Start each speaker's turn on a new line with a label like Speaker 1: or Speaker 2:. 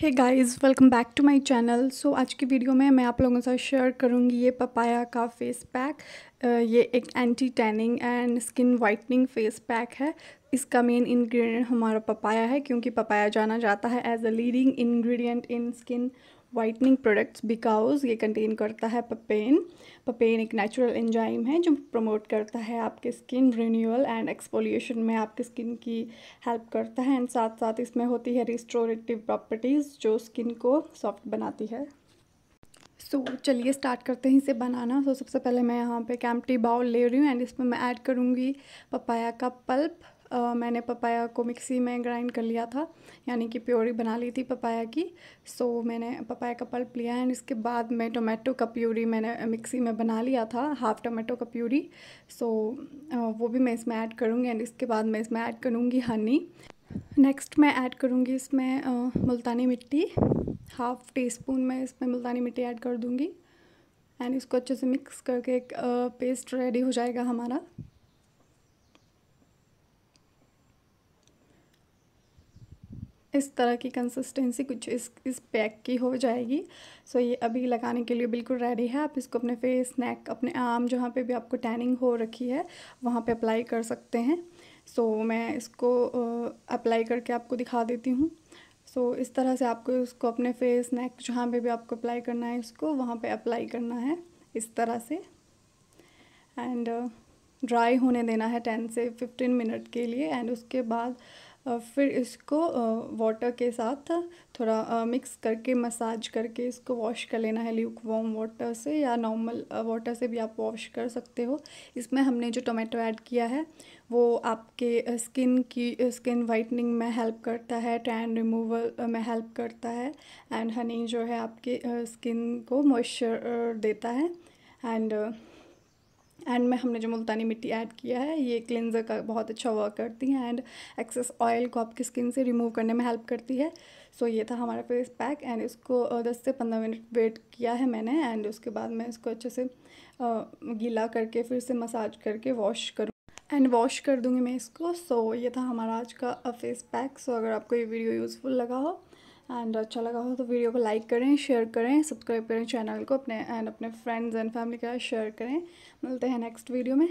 Speaker 1: hey guys welcome back to my channel so आज की video में मैं आप लोगों के साथ शेयर करूंगी ये पपाया का फेस पैक ये एक anti tanning and skin whitening face pack है इसका मेन इंग्रेडिएंट हमारा पपाया है क्योंकि पपाया जाना जाता है as a leading ingredient in skin whitening products because ये कंटेन करता है पपेन पपेन एक नेचुरल एंजाइम है जो प्रमोट करता है आपके स्किन रिन्यूअल एंड एक्सपोलिएशन में आपके स्किन की हेल्प करता है एंड साथ साथ इसमें होती है रिस्टोरेटिव प्रॉपर्टीज़ जो स्किन को सॉफ्ट बनाती है सो so, चलिए स्टार्ट करते हैं इसे बनाना सो so, सबसे पहले मैं यहाँ पे कैम्पटी बाउल ले रही हूँ एंड इसमें मैं ऐड करूँगी पपाया का पल्प मैंने पपाया को मिक्सी में ग्राइंड कर लिया था यानी कि प्योरी बना ली थी पपाया की सो so, मैंने पपाया का पल्प लिया एंड इसके बाद मैं टोमेटो का प्योरी मैंने मिक्सी में बना लिया था हाफ़ टोमेटो का प्योरी सो so, वो भी मैं इसमें ऐड करूँगी एंड इसके बाद मैं इसमें ऐड करूँगी हनी नेक्स्ट मैं ऐड करूँगी इसमें मुल्तानी मिट्टी हाफ़ टी स्पून मैं इसमें मुल्तानी मिट्टी ऐड कर दूँगी एंड इसको अच्छे से मिक्स करके एक पेस्ट रेडी हो जाएगा हमारा इस तरह की कंसिस्टेंसी कुछ इस इस पैक की हो जाएगी सो ये अभी लगाने के लिए बिल्कुल रेडी है आप इसको अपने फेस नेक अपने आर्म जहाँ पे भी आपको टैनिंग हो रखी है वहाँ पे अप्लाई कर सकते हैं सो मैं इसको अप्लाई करके आपको दिखा देती हूँ सो इस तरह से आपको इसको अपने फेस नेक जहाँ पर भी आपको अप्लाई करना है इसको वहाँ पर अप्लाई करना है इस तरह से एंड ड्राई होने देना है टेन से फिफ्टीन मिनट के लिए एंड उसके बाद फिर इसको वाटर के साथ थोड़ा मिक्स करके मसाज करके इसको वॉश कर लेना है ल्यूक वॉम वाटर से या नॉर्मल वाटर से भी आप वॉश कर सकते हो इसमें हमने जो टोमेटो ऐड किया है वो आपके स्किन की स्किन वाइटनिंग में हेल्प करता है टैन रिमूवल में हेल्प करता है एंड हनी जो है आपके स्किन को मॉइस्चर देता है एंड एंड में हमने जो मुल्तानी मिट्टी ऐड किया है ये क्लिनजर का बहुत अच्छा वर्क करती है एंड एक्सेस ऑयल को आपकी स्किन से रिमूव करने में हेल्प करती है सो so, ये था हमारा फेस पैक एंड इसको दस से पंद्रह मिनट वेट किया है मैंने एंड उसके बाद मैं इसको अच्छे से गीला करके फिर से मसाज करके वॉश करूँ एंड वॉश कर दूँगी मैं इसको सो so, ये था हमारा आज का फेस पैक सो अगर आपको ये वीडियो यूज़फुल लगा हो एंड अच्छा लगा हो तो वीडियो को लाइक करें शेयर करें सब्सक्राइब करें चैनल को अपने एंड अपने फ्रेंड्स एंड फैमिली के साथ शेयर करें मिलते हैं नेक्स्ट वीडियो में